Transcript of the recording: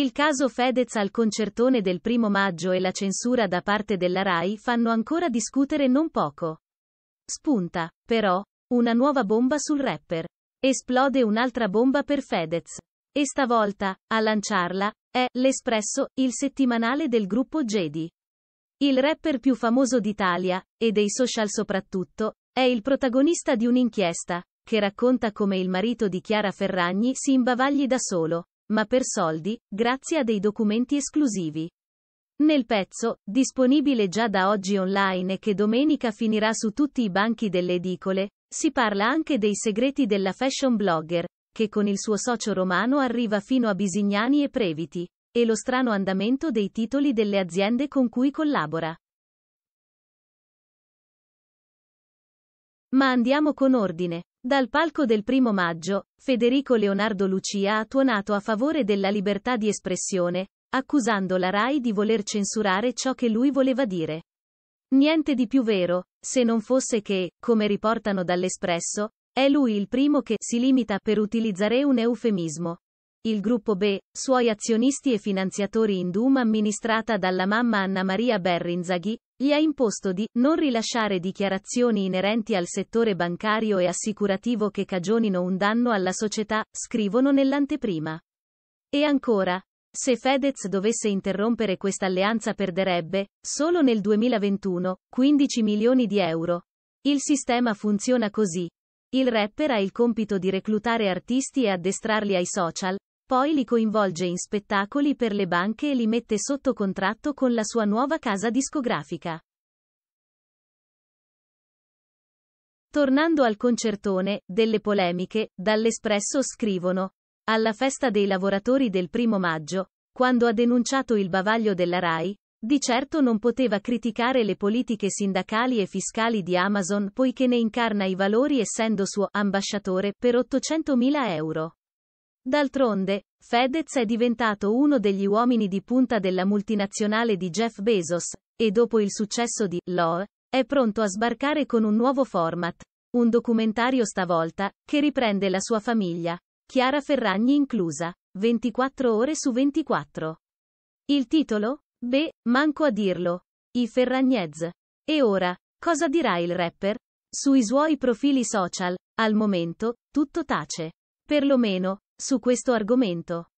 Il caso Fedez al concertone del primo maggio e la censura da parte della RAI fanno ancora discutere non poco. Spunta, però, una nuova bomba sul rapper. Esplode un'altra bomba per Fedez. E stavolta, a lanciarla, è L'Espresso, il settimanale del gruppo Jedi. Il rapper più famoso d'Italia, e dei social soprattutto, è il protagonista di un'inchiesta, che racconta come il marito di Chiara Ferragni si imbavagli da solo, ma per soldi, grazie a dei documenti esclusivi. Nel pezzo, disponibile già da oggi online e che domenica finirà su tutti i banchi delle edicole, si parla anche dei segreti della fashion blogger, che con il suo socio romano arriva fino a Bisignani e Previti, e lo strano andamento dei titoli delle aziende con cui collabora. Ma andiamo con ordine, dal palco del primo maggio, Federico Leonardo Lucia ha tuonato a favore della libertà di espressione, accusando la RAI di voler censurare ciò che lui voleva dire. Niente di più vero, se non fosse che, come riportano dall'Espresso, è lui il primo che si limita per utilizzare un eufemismo. Il gruppo B, suoi azionisti e finanziatori in Doom amministrata dalla mamma Anna Maria Berrinzaghi, gli ha imposto di non rilasciare dichiarazioni inerenti al settore bancario e assicurativo che cagionino un danno alla società, scrivono nell'anteprima. E ancora, se Fedez dovesse interrompere questa alleanza perderebbe, solo nel 2021, 15 milioni di euro. Il sistema funziona così. Il rapper ha il compito di reclutare artisti e addestrarli ai social, poi li coinvolge in spettacoli per le banche e li mette sotto contratto con la sua nuova casa discografica. Tornando al concertone, delle polemiche, dall'Espresso scrivono, alla festa dei lavoratori del primo maggio, quando ha denunciato il bavaglio della RAI, di certo non poteva criticare le politiche sindacali e fiscali di Amazon poiché ne incarna i valori essendo suo ambasciatore per 800.000 euro. D'altronde, Fedez è diventato uno degli uomini di punta della multinazionale di Jeff Bezos, e dopo il successo di Lore, è pronto a sbarcare con un nuovo format, un documentario stavolta, che riprende la sua famiglia, Chiara Ferragni inclusa, 24 ore su 24. Il titolo? Beh, manco a dirlo. I Ferragnez. E ora, cosa dirà il rapper? Sui suoi profili social, al momento, tutto tace. Perlomeno, su questo argomento.